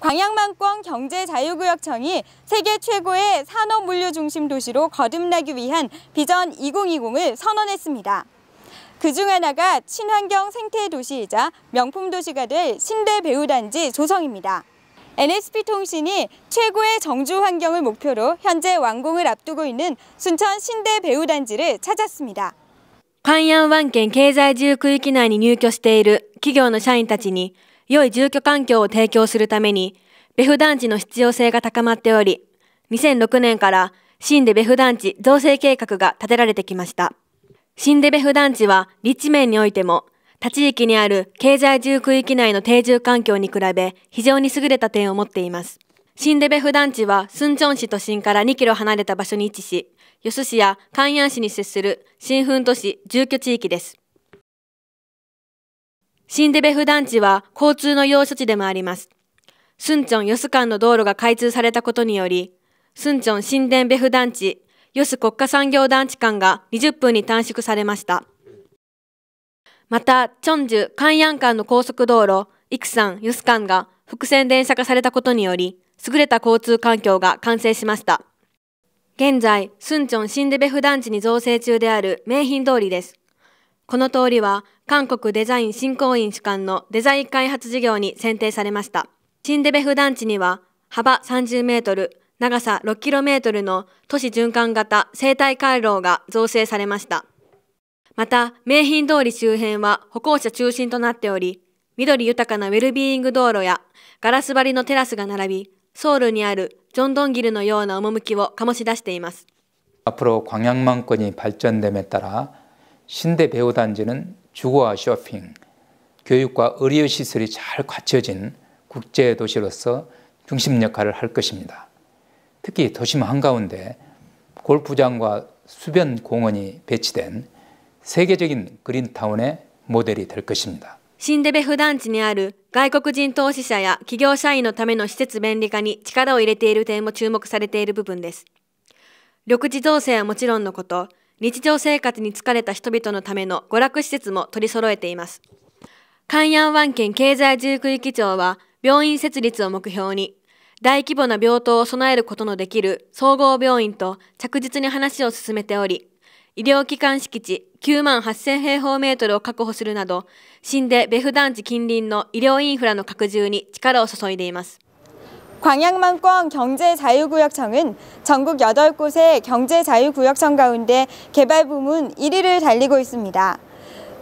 광양만권 경제자유구역청이 세계 최고의 산업물류 중심 도시로 거듭나기 위한 비전 2020을 선언했습니다. 그 중 하나가 친환경 생태 도시이자 명품 도시가 될 신대 배우단지 조성입니다. NSP통신이 최고의 정주 환경을 목표로 현재 완공을 앞두고 있는 순천 신대 배우단지를 찾았습니다. 関湾湾圏経済自由区域内に入居している企業の社員たちに良い住居環境を提供するために、ベフ団地の必要性が高まっており、2006年から新でベフ団地造成計画が立てられてきました。新でベフ団地は立地面においても、他地域にある経済住区域内の定住環境に比べ非常に優れた点を持っています。新デベフ団地はスンチョン市都心から2キロ離れた場所に位置し、ヨス市や関安市に接する新墳都市住居地域です。シンデベフ団地は交通の要所地でもあります。スンチョン・ヨス間の道路が開通されたことにより、スンチョン・シンデンベフ団地、ヨス国家産業団地間が20分に短縮されました。また、チョンジュ・カンヤン間の高速道路、イクサン・ヨス間が伏線電車化されたことにより、優れた交通環境が完成しました。現在、スンチョン・シンデベフ団地に造成中である名品通りです。この通りは韓国デザイン振興院主管のデザイン開発事業に選定されました。シンデベフ団地には幅30メートル、長さ6キロメートルの都市循環型生態回廊が造成されました。また、名品通り周辺は歩行者中心となっており、緑豊かなウェルビーイング道路やガラス張りのテラスが並び、ソウルにあるジョンドンギルのような趣を醸し出しています。앞으로광양만권이발전됨에따라 신대 배우단지는 주거와 쇼핑, 교육과 의료 시설이 잘 갖춰진 국제 도시로서 중심 역할을 할 것입니다. 특히 도심 한가운데 골프장과 수변 공원이 배치된 세계적인 그린타운의 모델이 될 것입니다. 新デベ普段地にある外国人投資者や企業社員のための施設便利化に力を入れている点も注目されている部分です。緑地造成はもちろんのこと、日常生活に疲れた人々のための娯楽施設も取り揃えています。関安湾県経済重区域長は、病院設立を目標に、大規模な病棟を備えることのできる総合病院と着実に話を進めており、医療機関敷地9万8000平方メートルを確保するなど、新でベフ団地近隣の医療インフラの拡充に力を注いでいます。 광양만권 경제자유구역청은 전국 8곳의 경제자유구역청 가운데 개발 부문 1위를 달리고 있습니다.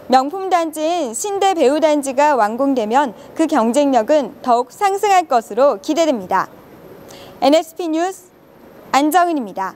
명품 단지인 신대 배우 단지가 완공되면 그 경쟁력은 더욱 상승할 것으로 기대됩니다. NSP 뉴스 안정은입니다.